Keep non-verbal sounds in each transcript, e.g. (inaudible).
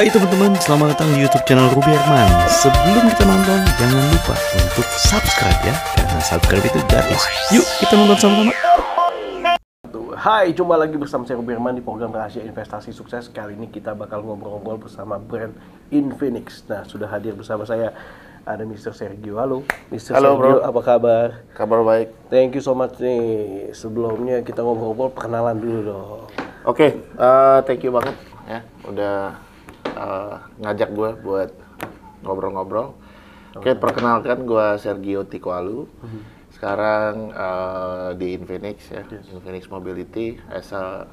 Hai teman-teman, selamat datang di YouTube channel Ruby Herman. Sebelum kita nonton, jangan lupa untuk subscribe ya, karena subscribe itu gratis. Yuk, kita nonton sama-sama. Hai, jumpa lagi bersama saya Ruby Herman di program Rahasia Investasi Sukses. Kali ini kita bakal ngobrol-ngobrol bersama brand Infinix. Nah, sudah hadir bersama saya ada Mr. Sergio. Halo, Mr. Halo, Sergio, bro. apa kabar? Kabar baik. Thank you so much nih. Sebelumnya kita ngobrol-ngobrol, perkenalan dulu dong. Oke, okay, uh, eh, thank you banget ya udah Eh, ngajak gue buat ngobrol-ngobrol. Oke, perkenalkan gue Sergio Tikwalu. Mm-hmm. Sekarang uh, di Infinix ya, yes. Infinix Mobility as a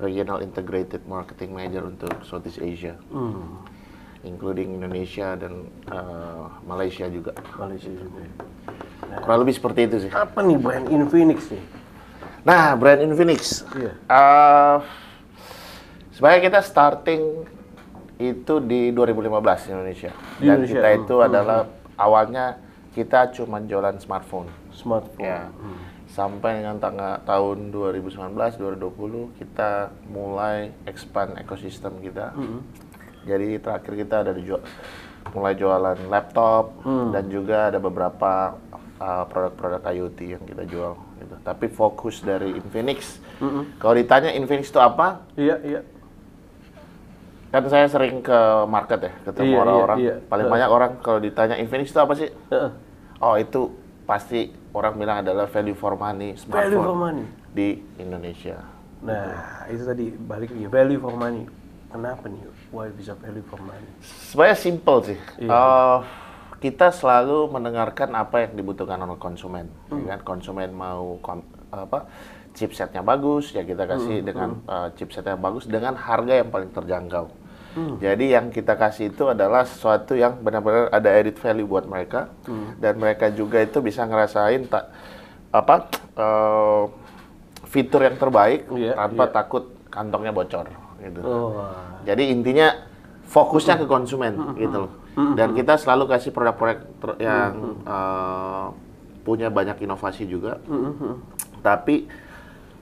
Regional Integrated Marketing Manager untuk Southeast Asia. Mm. Including Indonesia dan uh, Malaysia juga. Malaysia juga. Ya. Nah, Kurang lebih seperti itu sih. Apa nih brand Infinix nih? Nah, brand Infinix. Yeah. Iya. Uh, sebaiknya kita starting itu di 2015 Indonesia. Di Dan Indonesia. kita itu hmm. adalah hmm, hmm. awalnya kita cuma jualan smartphone. Smartphone. Ya. Hmm. Sampai dengan tanggal tahun 2019, 2020 kita mulai expand ekosistem kita. Hmm, hmm. Jadi terakhir kita ada di jual, mulai jualan laptop hmm. dan juga ada beberapa produk uh, produk-produk IoT yang kita jual gitu. Tapi fokus dari Infinix. -hmm. Kalau ditanya Infinix itu apa? Iya, iya Kan saya sering ke market ya, ketemu iya, iya orang-orang. Iya, Paling uh. banyak orang kalau ditanya Infinix itu apa sih? Uh. Oh itu pasti orang bilang adalah value for money smartphone value for money. di Indonesia. Nah itu tadi balik lagi value for money. Kenapa nih? Why bisa value for money? Sebenarnya simple sih. Iya. Uh, kita selalu mendengarkan apa yang dibutuhkan oleh konsumen. Ya hmm. kan konsumen mau kom, apa chipsetnya bagus ya kita kasih hmm. dengan hmm. Uh, chipsetnya bagus dengan harga yang paling terjangkau. Hmm. Jadi yang kita kasih itu adalah sesuatu yang benar-benar ada edit value buat mereka hmm. dan mereka juga itu bisa ngerasain tak apa uh, fitur yang terbaik yeah, iya. tanpa yeah. takut kantongnya bocor gitu. Oh. Jadi intinya fokusnya ke konsumen -hmm. hmm gitu loh. -hmm. hmm dan hmm. kita selalu kasih produk-produk yang -hmm. uh, punya banyak inovasi juga. -hmm. Tapi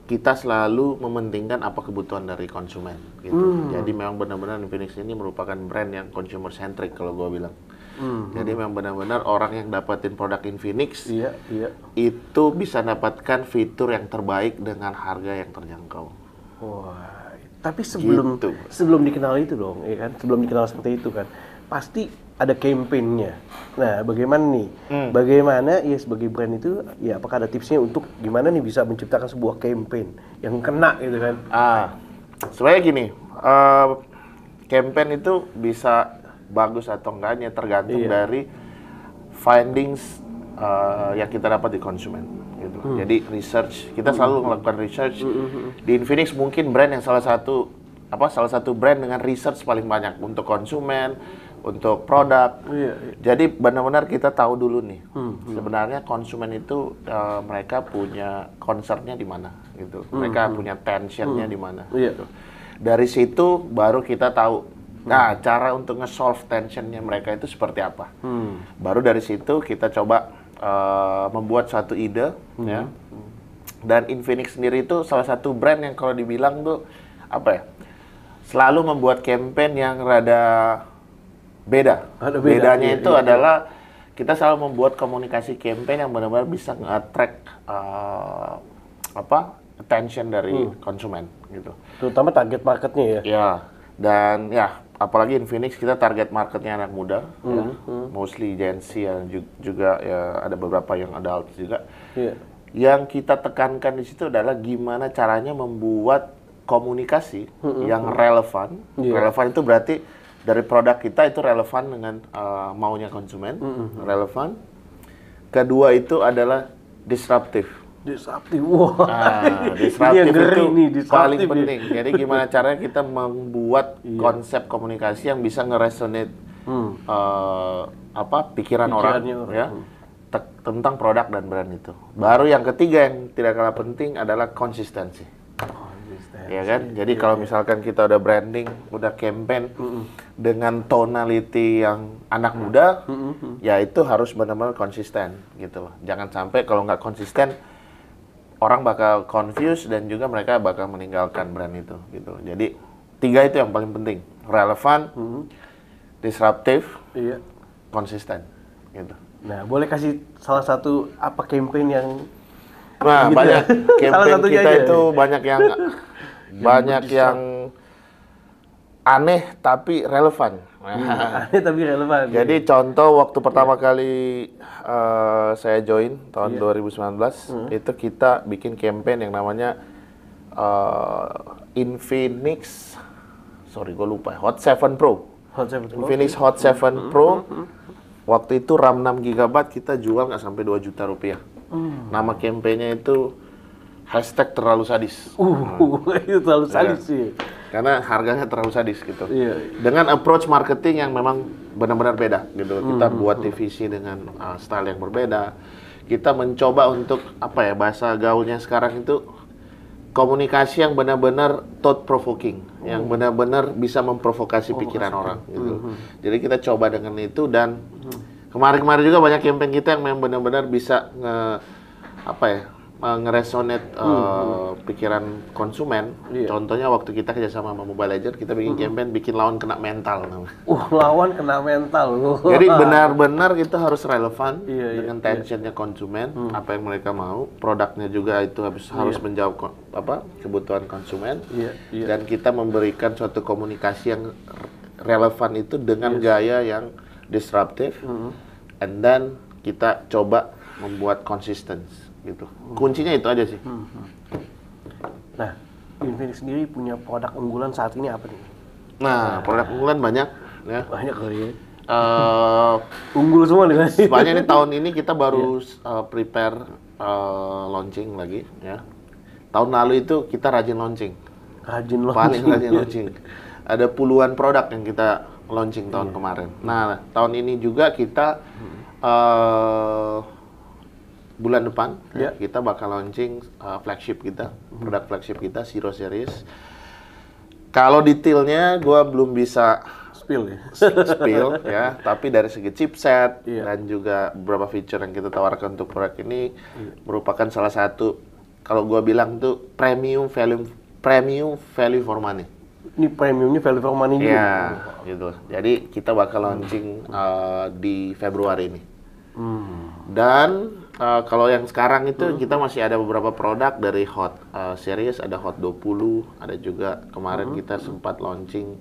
kita selalu mementingkan apa kebutuhan dari konsumen gitu. Hmm. Jadi memang benar-benar Infinix ini merupakan brand yang consumer centric kalau gue bilang. Hmm. Jadi memang benar-benar orang yang dapatin produk Infinix iya, iya. itu bisa dapatkan fitur yang terbaik dengan harga yang terjangkau. Wah, tapi sebelum gitu. sebelum dikenal itu dong, ya kan? Sebelum dikenal seperti itu kan, pasti ada campaignnya. Nah, bagaimana nih? Hmm. Bagaimana ya sebagai brand itu, ya apakah ada tipsnya untuk gimana nih bisa menciptakan sebuah campaign yang kena gitu kan? Ah, sebenarnya gini, uh, campaign itu bisa bagus atau enggaknya tergantung iya. dari findings uh, yang kita dapat di konsumen. Gitu. Hmm. Jadi research, kita selalu hmm. melakukan research. Hmm, hmm, hmm. Di Infinix mungkin brand yang salah satu apa salah satu brand dengan research paling banyak untuk konsumen untuk produk. Oh, iya, iya. Jadi benar-benar kita tahu dulu nih hmm, hmm. sebenarnya konsumen itu uh, mereka punya concernnya di mana gitu, hmm, mereka hmm. punya tensionnya hmm. di mana. Iya. Gitu. Dari situ baru kita tahu. Hmm. Nah, hmm. cara untuk nge-solve tensionnya mereka itu seperti apa? Hmm. Baru dari situ kita coba uh, membuat suatu ide, hmm. ya. Dan Infinix sendiri itu salah satu brand yang kalau dibilang tuh apa ya? Selalu membuat campaign yang rada Beda. Ada ah, beda. Bedanya iya, itu iya, iya. adalah kita selalu membuat komunikasi campaign yang benar-benar bisa nge-attract uh, apa attention dari hmm. konsumen gitu. Terutama target marketnya ya. Ya dan ya apalagi Infinix kita target marketnya anak muda, hmm. Ya, hmm. mostly Gen Z dan juga ya ada beberapa yang adult juga. Yeah. Yang kita tekankan di situ adalah gimana caranya membuat komunikasi hmm. hmm yang hmm. relevan. Yeah. Relevan itu berarti dari produk kita itu relevan dengan uh, maunya konsumen, mm-hmm. relevan. Kedua itu adalah disruptif. Disruptif, wow. Nah, ah, (laughs) disruptif itu nih, disruptive paling ya. penting. Jadi gimana (laughs) caranya kita membuat iya. konsep komunikasi yang bisa ngeresonate hmm. uh, apa pikiran Pikirannya orang, ya tentang produk dan brand itu. Baru yang ketiga yang tidak kalah penting adalah konsistensi ya kan? Iya, Jadi yeah. kalau iya. misalkan kita udah branding, udah campaign mm hmm dengan tonality yang anak muda, mm hmm ya itu harus benar-benar konsisten gitu loh. Jangan sampai kalau nggak konsisten orang bakal confused dan juga mereka bakal meninggalkan brand itu gitu. Jadi tiga itu yang paling penting: relevan, mm -hmm. disruptif, yeah. konsisten gitu. Nah, boleh kasih salah satu apa campaign yang Nah, gitu banyak ya? (laughs) campaign Salah kita aja. itu banyak yang (laughs) banyak yang aneh tapi relevan. (laughs) aneh tapi relevan. Iya. Jadi contoh waktu pertama ya. kali uh, saya join tahun ya. 2019 hmm. itu kita bikin campaign yang namanya uh, Infinix sorry gue lupa ya, Hot 7 Pro. Hot 7 Pro. Infinix iya. Hot 7 hmm, Pro. Mm -hmm. Waktu itu RAM 6 GB kita jual nggak sampai 2 juta rupiah. Hmm. Nama kampanye itu hashtag terlalu sadis. Uh, hmm. (laughs) itu terlalu iya. sadis ya. sih. Karena harganya terlalu sadis gitu. Iya. Dengan approach marketing yang memang benar-benar beda gitu. Hmm, kita hmm. buat divisi dengan uh, style yang berbeda. Kita mencoba untuk apa ya bahasa gaulnya sekarang itu komunikasi yang benar-benar thought provoking, hmm. yang benar-benar bisa memprovokasi oh, pikiran orang gitu. Hmm, hmm. Jadi kita coba dengan itu dan hmm kemarin-kemarin juga banyak campaign kita yang memang benar-benar bisa nge apa ya ngeresonet eh, hmm. uh, pikiran konsumen. Yeah. Contohnya waktu kita kerjasama sama Mobile Legends, kita bikin hmm. campaign bikin lawan kena mental. Uh, lawan kena mental (laughs) Jadi benar-benar kita harus relevan yeah, iya, dengan yeah, tensionnya yeah. konsumen, hmm. apa yang mereka mau, produknya juga itu harus yeah. harus menjawab apa kebutuhan konsumen. Yeah, yeah. Dan kita memberikan suatu komunikasi yang relevan itu dengan yes. Iya. gaya yang disruptive, mm -hmm. and then kita coba membuat konsisten gitu. Mm -hmm. Kuncinya itu aja sih. Mm -hmm. Nah, Infinix sendiri punya produk unggulan saat ini apa nih? Nah, produk unggulan banyak ya. Banyak kali ya. Uh, unggul semua nih. Sebenarnya ini tahun ini kita baru yeah. Iya. uh, prepare uh, launching lagi ya. Tahun lalu itu kita rajin launching. Rajin launching. Paling rajin launching. (laughs) Ada puluhan produk yang kita launching tahun iya. kemarin. Nah, tahun ini juga kita hmm. uh, bulan depan yeah. kita bakal launching uh, flagship kita, hmm. produk flagship kita Zero Series. Kalau detailnya gue belum bisa spill ya. (laughs) Spill ya, tapi dari segi chipset yeah. dan juga beberapa fitur yang kita tawarkan untuk produk ini yeah. merupakan salah satu kalau gue bilang tuh premium value premium value for money ini premium ini value for money gitu. Jadi kita bakal launching uh, di Februari ini. Hmm. Dan uh, kalau yang sekarang itu hmm. kita masih ada beberapa produk dari Hot uh, series, ada Hot 20, ada juga kemarin hmm. kita sempat launching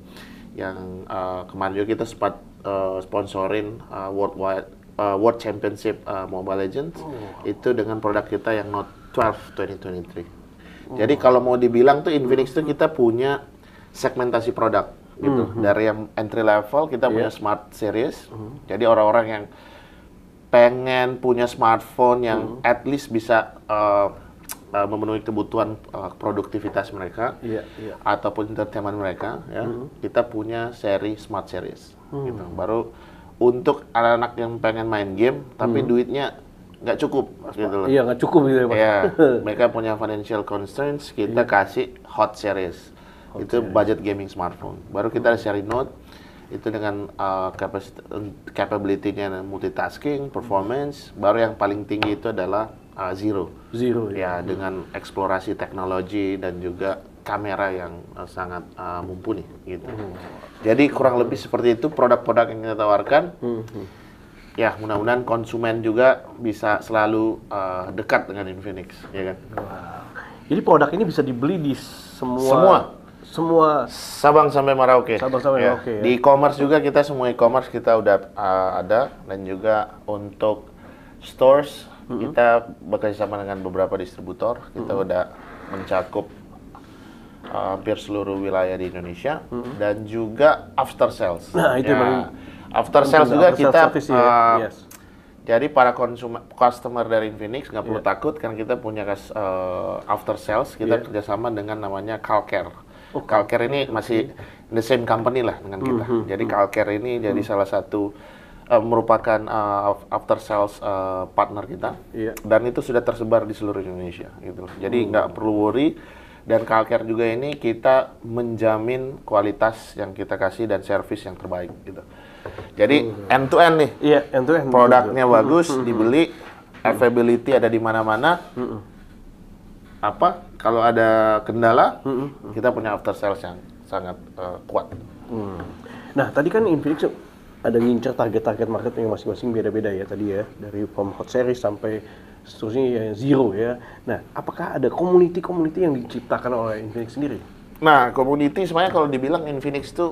yang uh, kemarin juga kita sempat uh, sponsorin uh, worldwide uh, World Championship uh, Mobile Legends oh. itu dengan produk kita yang Note 12 2023. Jadi kalau mau dibilang tuh Infinix tuh kita punya segmentasi produk gitu. Mm -hmm. Dari yang entry level kita yeah. punya smart series. Mm -hmm. Jadi orang-orang yang pengen punya smartphone yang mm -hmm. at least bisa uh, memenuhi kebutuhan uh, produktivitas mereka yeah, yeah. ataupun entertainment mereka ya. Mm -hmm. Kita punya seri smart series mm -hmm. gitu. Baru untuk anak-anak yang pengen main game tapi mm -hmm. duitnya nggak cukup Mas, gitu loh. Iya nggak cukup gitu ya iya, (laughs) mereka punya financial constraints, kita yeah. kasih hot series okay. itu budget gaming smartphone. Baru kita ada seri Note itu dengan uh, um, capability-nya multitasking, performance. Baru yang paling tinggi itu adalah uh, Zero. Zero ya. Ya dengan eksplorasi teknologi dan juga kamera yang uh, sangat uh, mumpuni gitu. Hmm. Jadi kurang lebih seperti itu produk-produk yang kita tawarkan. Hmm. Ya mudah-mudahan konsumen juga bisa selalu uh, dekat dengan Infinix, ya kan. Wow. Jadi produk ini bisa dibeli di semua, semua semua Sabang sampai Merauke. Sabang sampai ya. Merauke. Ya. Di e-commerce juga kita semua e-commerce kita udah uh, ada dan juga untuk stores mm -hmm. kita bekerja sama dengan beberapa distributor. Kita mm -hmm. udah mencakup uh, hampir seluruh wilayah di Indonesia mm -hmm. dan juga after sales. Nah, itu ya. yang After sales juga after kita sales ya. uh, Jadi para konsumen customer dari Infinix nggak perlu yeah. takut karena kita punya uh, after sales kita yeah. kerjasama dengan namanya Calcare. Oh. Calcare ini masih the same company lah dengan kita. Mm -hmm. Jadi Calcare mm-hmm. ini jadi mm -hmm. salah satu uh, merupakan uh, after sales uh, partner kita. Yeah. Dan itu sudah tersebar di seluruh Indonesia gitu. Jadi mm. nggak mm perlu worry dan Calcare juga ini kita menjamin kualitas yang kita kasih dan servis yang terbaik gitu. Jadi hmm. end to end nih. Iya, yeah, end to gitu. end. Produknya -hmm. bagus, hmm. dibeli, hmm. availability ada di mana-mana. Hmm. Apa? kalau ada kendala, mm-hmm. kita punya after sales yang sangat uh, kuat. Mm. Nah, tadi kan Infinix ada ngincer target-target market yang masing-masing beda-beda ya tadi ya, dari from hot series sampai seterusnya ya, zero ya. Nah, apakah ada community-community yang diciptakan oleh Infinix sendiri? Nah, community sebenarnya kalau dibilang Infinix itu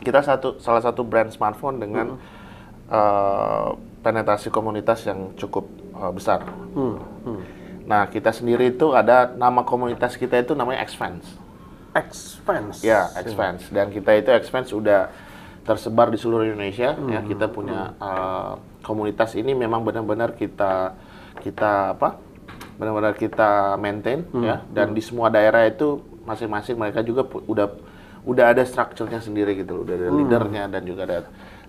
kita satu salah satu brand smartphone dengan hmm. uh, penetrasi komunitas yang cukup uh, besar. Hmm. Hmm. Nah, kita sendiri itu ada nama komunitas kita itu namanya X-Fans? Ya, X-Fans. Iya. Dan kita itu X-Fans udah tersebar di seluruh Indonesia. Ya, hmm. Ya, kita punya hmm. uh, komunitas ini memang benar-benar kita kita apa? Benar-benar kita maintain hmm. ya. Dan hmm. di semua daerah itu masing-masing mereka juga udah udah ada strukturnya sendiri gitu loh, udah ada hmm. leadernya dan juga ada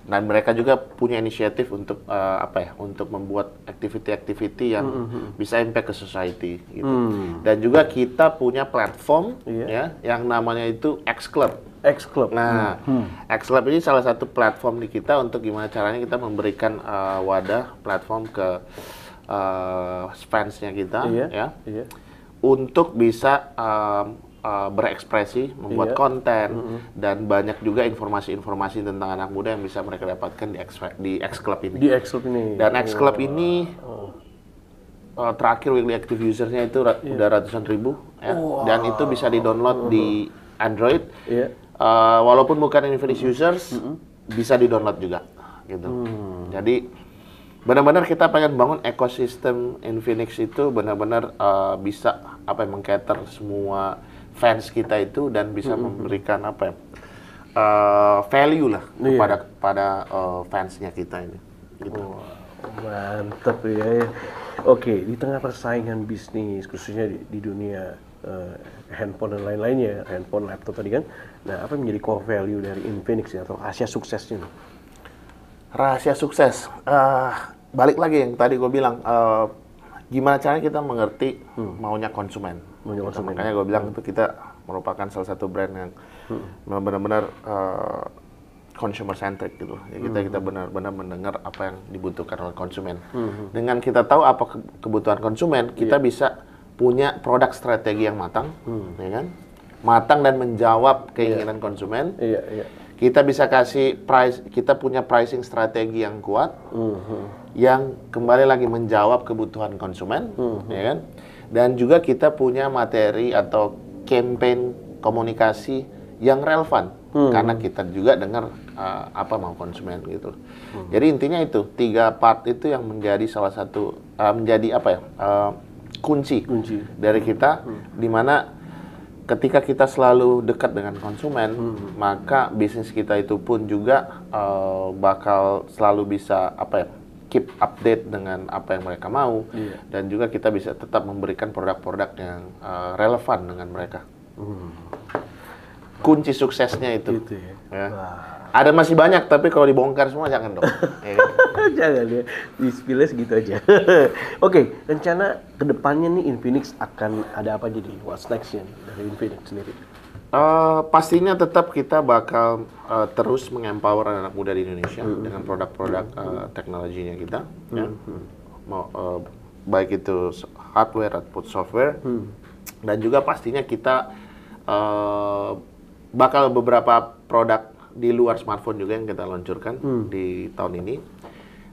dan mereka juga punya inisiatif untuk uh, apa ya untuk membuat activity-activity yang mm -hmm. bisa impact ke society gitu mm. dan juga kita punya platform yeah. ya yang namanya itu X Club X Club nah mm. X Club ini salah satu platform di kita untuk gimana caranya kita memberikan uh, wadah platform ke uh, fansnya kita yeah. ya yeah. untuk bisa um, uh, berekspresi, membuat iya. konten, mm -hmm. dan banyak juga informasi-informasi tentang anak muda yang bisa mereka dapatkan di X di X Club ini. Di X Club ini. Dan X Club oh. ini oh. Uh, terakhir weekly active usernya itu ra yeah. udah ratusan ribu, ya. wow. dan itu bisa di download mm -hmm. di Android. Yeah. Uh, walaupun bukan Infinix mm -hmm. users, mm -hmm. bisa di download juga, gitu. Mm. Jadi benar-benar kita pengen bangun ekosistem Infinix itu benar-benar uh, bisa apa yang cater semua fans kita itu dan bisa hmm. memberikan apa ya uh, value lah yeah. kepada kepada uh, fansnya kita ini. Gitu. Wow, mantap ya, ya. Oke, di tengah persaingan bisnis khususnya di, di dunia uh, handphone dan lain-lainnya, handphone, laptop tadi kan. Nah, apa yang menjadi core value dari Infinix ya, atau rahasia suksesnya? Rahasia sukses. Uh, balik lagi yang tadi gue bilang, uh, gimana caranya kita mengerti hmm. maunya konsumen Iya, menuju konsumen. Makanya gue bilang itu kita merupakan salah satu brand yang hmm. benar-benar uh, consumer centric gitu. Ya kita hmm. kita benar-benar mendengar apa yang dibutuhkan oleh konsumen. Hmm. Dengan kita tahu apa kebutuhan konsumen, kita yeah. bisa punya produk strategi yang matang, hmm. ya kan? Matang dan menjawab iya. keinginan yeah. konsumen. Iya, yeah, Yeah. Kita bisa kasih price, kita punya pricing strategi yang kuat, mm -hmm. yang kembali lagi menjawab kebutuhan konsumen, mm -hmm. ya kan? Dan juga kita punya materi atau campaign komunikasi yang relevan hmm. karena kita juga dengar uh, apa mau konsumen gitu. Hmm. Jadi intinya itu tiga part itu yang menjadi salah satu uh, menjadi apa ya uh, kunci, kunci dari kita hmm. mana ketika kita selalu dekat dengan konsumen hmm. maka bisnis kita itu pun juga uh, bakal selalu bisa apa ya keep update dengan apa yang mereka mau yeah. dan juga kita bisa tetap memberikan produk-produk yang uh, relevan dengan mereka. Hmm. Kunci suksesnya itu. Gitu ya. ya. Ada masih banyak, tapi kalau dibongkar semua jangan dong. (laughs) jangan ya, dispilnya segitu aja. (laughs) Oke, okay, rencana kedepannya nih Infinix akan ada apa jadi? What's next dari Infinix sendiri? Uh, pastinya tetap kita bakal uh, terus mengempower anak muda di Indonesia mm -hmm. dengan produk-produk uh, teknologinya kita, mm -hmm. ya. Hmm. Mau, uh, baik itu hardware ataupun software, mm. dan juga pastinya kita uh, bakal beberapa produk di luar smartphone juga yang kita luncurkan mm. di tahun ini,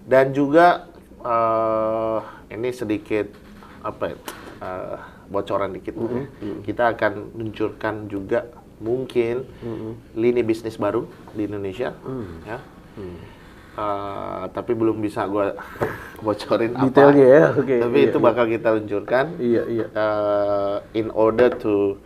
dan juga uh, ini sedikit apa ya? Uh, bocoran dikit mm -hmm. kita akan luncurkan juga mungkin mm -hmm. lini bisnis baru di Indonesia mm. ya mm. Uh, tapi belum bisa gue (laughs) bocorin detailnya apa. ya okay, tapi iya, itu iya. bakal kita luncurkan iya iya uh, in order to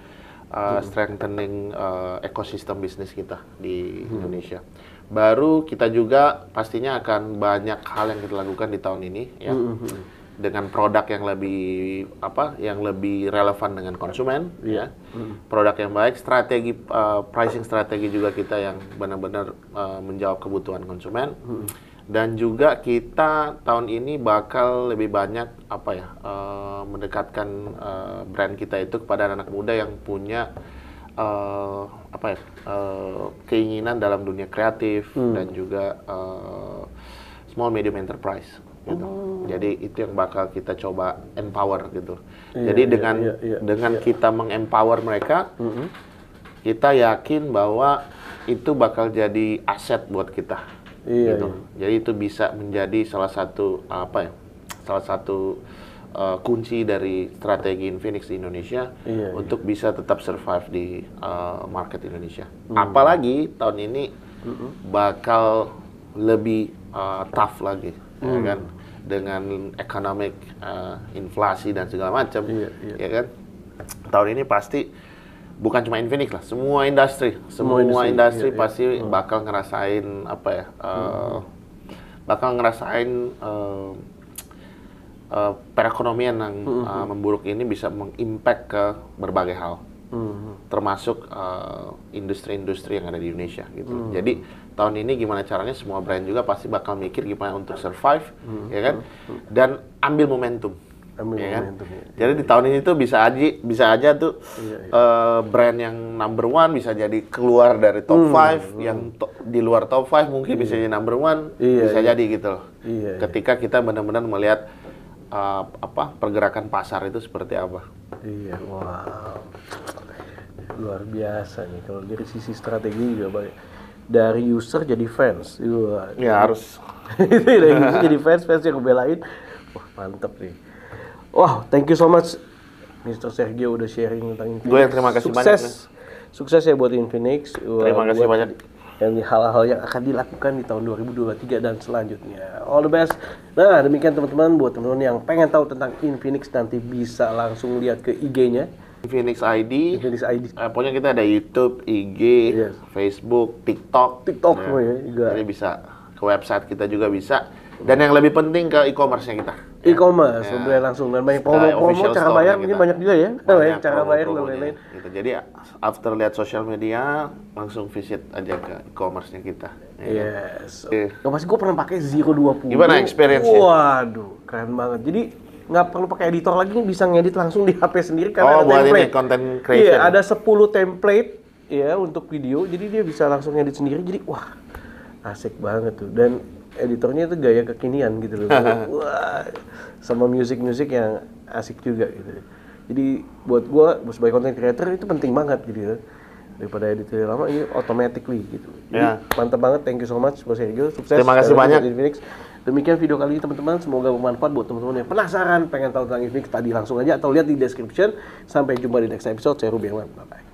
uh, hmm. strengthening uh, ekosistem bisnis kita di hmm. Indonesia baru kita juga pastinya akan banyak hal yang kita lakukan di tahun ini ya hmm dengan produk yang lebih apa yang lebih relevan dengan konsumen iya. ya hmm. produk yang baik strategi uh, pricing strategi juga kita yang benar-benar uh, menjawab kebutuhan konsumen hmm. dan juga kita tahun ini bakal lebih banyak apa ya uh, mendekatkan uh, brand kita itu kepada anak, muda yang punya uh, apa ya uh, keinginan dalam dunia kreatif hmm. dan juga uh, small medium enterprise gitu. Oh jadi itu yang bakal kita coba empower gitu. Iya, Jadi iya, dengan iya, iya, dengan iya. kita mengempower mereka, mm -hmm. kita yakin bahwa itu bakal jadi aset buat kita. Iya, gitu. Iya. Jadi itu bisa menjadi salah satu apa ya? Salah satu uh, kunci dari strategi Infinix di Indonesia untuk bisa tetap survive di uh, market Indonesia. Mm. Apalagi tahun ini mm -hmm. bakal lebih uh, tough lagi, hmm. ya mm. kan? dengan economic uh, inflasi dan segala macam, iya, iya. ya kan? Tahun ini pasti bukan cuma Infinix lah, semua industri, semua, semua industri, industri iya, iya. pasti iya. bakal ngerasain apa ya? Uh, hmm. Bakal ngerasain uh, uh, perekonomian yang uh, memburuk ini bisa mengimpact ke berbagai hal hmm. termasuk eh, industri-industri uh, yang ada di Indonesia gitu. Hmm. Jadi tahun ini gimana caranya semua brand juga pasti bakal mikir gimana untuk survive, hmm. ya kan? Hmm. Hmm. Dan ambil momentum. Ambil ya Kan? Ya. Jadi di tahun ini tuh bisa aja bisa aja tuh Uh, brand yang number one bisa jadi keluar dari top hmm. Five, hmm. yang to di luar top five mungkin hmm. bisa iya. jadi number one, ya, bisa ya. jadi gitu loh. ya. Ketika kita benar-benar melihat uh, apa pergerakan pasar itu seperti apa? Iya, wow. Luar biasa nih kalau dari sisi strategi juga banyak. Dari user jadi fans. Iya, ya harus. (laughs) dari user jadi fans, fans yang belain. Wah, mantep nih. Wah, thank you so much Mr. Sergio udah sharing tentang Infinix. Gue yang terima kasih sukses. banyak. Sukses, Sukses ya buat Infinix. Terima kasih banyak yang hal-hal yang akan dilakukan di tahun 2023 dan selanjutnya. All the best. Nah, demikian teman-teman buat teman-teman yang pengen tahu tentang Infinix nanti bisa langsung lihat ke IG-nya. Infinix ID. Infinix ID. Eh, pokoknya kita ada YouTube, IG, yes. Facebook, TikTok. TikTok nah, ya. Juga. Jadi bisa ke website kita juga bisa dan yang lebih penting ke e-commerce-nya kita. Ya. E-commerce, ya. beli langsung dan banyak promo-promo cara bayar mungkin banyak juga ya. Banyak (laughs) cara bayar dan lain-lain. Gitu. Jadi after lihat sosial media langsung visit aja ke e-commerce-nya kita. Ya. Yes. Okay. Ya, pasti gue pernah pakai Zero 20. Gimana experience-nya? Waduh, keren banget. Jadi nggak perlu pakai editor lagi bisa ngedit langsung di HP sendiri karena oh, ada buat template. Ini content iya, creation. Iya, ada 10 template ya untuk video. Jadi dia bisa langsung ngedit sendiri. Jadi wah, asik banget tuh. Dan editornya itu gaya kekinian gitu loh. (laughs) Wah, sama musik-musik yang asik juga gitu. Jadi buat gua sebagai content creator itu penting banget gitu ya. daripada editor yang lama ini automatically gitu. Jadi yeah. mantap banget, thank you so much buat Sergio, sukses. Terima kasih banyak. Infinix. Demikian video kali ini teman-teman, semoga bermanfaat buat teman-teman yang penasaran pengen tahu tentang Infinix tadi langsung aja atau lihat di description. Sampai jumpa di next episode, saya Ruby Herman. Bye bye.